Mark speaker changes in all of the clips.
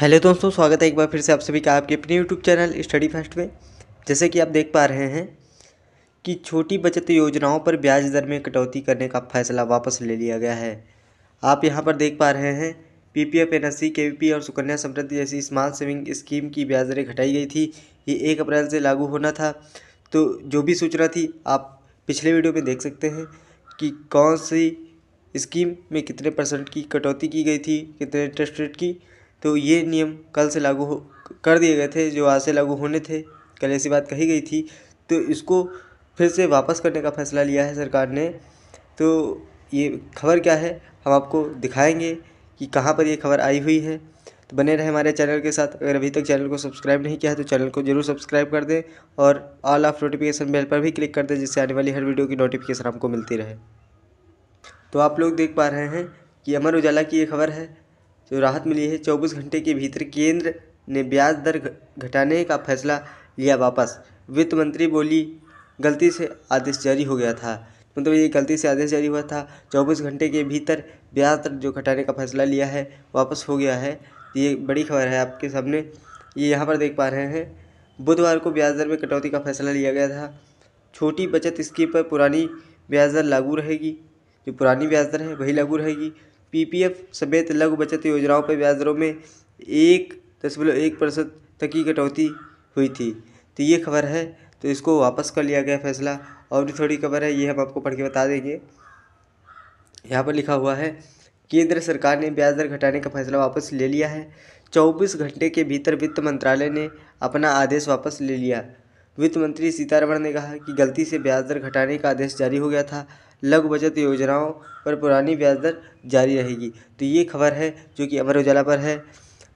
Speaker 1: hello दोस्तों स्वागत है एक बार फिर से आप सभी का आपके अपने यूट्यूब चैनल स्टडी फर्स्ट में जैसे कि आप देख पा रहे हैं कि छोटी बचत योजनाओं पर ब्याज दर में कटौती करने का फैसला वापस ले लिया गया है आप यहां पर देख पा रहे हैं पीपीएफ एनएससी केवीपी और सुकन्या समृद्धि जैसी स्मॉल सेविंग स्कीम की ब्याज दरें घटाई गई थी ये एक अप्रैल से लागू होना था तो जो भी सूचना थी आप पिछले वीडियो में देख सकते हैं कि कौन सी स्कीम में कितने परसेंट की कटौती की गई थी कितने इंटरेस्ट रेट की तो ये नियम कल से लागू हो कर दिए गए थे जो आज से लागू होने थे कल ऐसी बात कही गई थी तो इसको फिर से वापस करने का फैसला लिया है सरकार ने तो ये खबर क्या है हम आपको दिखाएंगे कि कहाँ पर ये खबर आई हुई है तो बने रहे हमारे चैनल के साथ अगर अभी तक चैनल को सब्सक्राइब नहीं किया है तो चैनल को जरूर सब्सक्राइब कर दें और ऑल ऑफ नोटिफिकेशन बेल पर भी क्लिक कर दें जिससे आने वाली हर वीडियो की नोटिफिकेशन आपको मिलती रहे तो आप लोग देख पा रहे हैं कि अमर उजाला की ये खबर है तो राहत मिली है चौबीस घंटे के भीतर केंद्र ने ब्याज दर घटाने का फैसला लिया वापस वित्त मंत्री बोली गलती से आदेश जारी हो गया था मतलब ये गलती से आदेश जारी हुआ था चौबीस घंटे के भीतर ब्याज दर जो घटाने का फैसला लिया है वापस हो गया है ये बड़ी खबर है आपके सामने ये यहाँ पर देख पा रहे हैं बुधवार को ब्याज दर में कटौती का फैसला लिया गया था छोटी बचत स्कीम पर पुरानी ब्याज दर लागू रहेगी जो पुरानी ब्याज दर है वही लागू रहेगी पीपीएफ समेत लघु बचत योजनाओं पर ब्याज दरों में एक दशमलव एक प्रतिशत तक की कटौती हुई थी तो ये खबर है तो इसको वापस कर लिया गया फैसला और भी थोड़ी खबर है ये हम आपको पढ़ के बता देंगे यहाँ पर लिखा हुआ है केंद्र सरकार ने ब्याज दर घटाने का फैसला वापस ले लिया है 24 घंटे के भीतर वित्त मंत्रालय ने अपना आदेश वापस ले लिया वित्त मंत्री सीतारमण ने कहा कि गलती से ब्याज दर घटाने का आदेश जारी हो गया था लघु बचत योजनाओं पर पुरानी ब्याज दर जारी रहेगी तो ये खबर है जो कि अमर उजाला पर है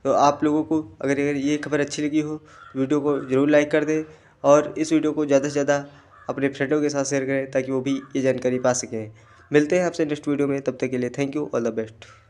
Speaker 1: तो आप लोगों को अगर अगर ये खबर अच्छी लगी हो तो वीडियो को ज़रूर लाइक कर दें और इस वीडियो को ज़्यादा से ज़्यादा अपने फ्रेंडों के साथ शेयर करें ताकि वो भी ये जानकारी पा सकें मिलते हैं आपसे नेक्स्ट वीडियो में तब तक के लिए thank you all the best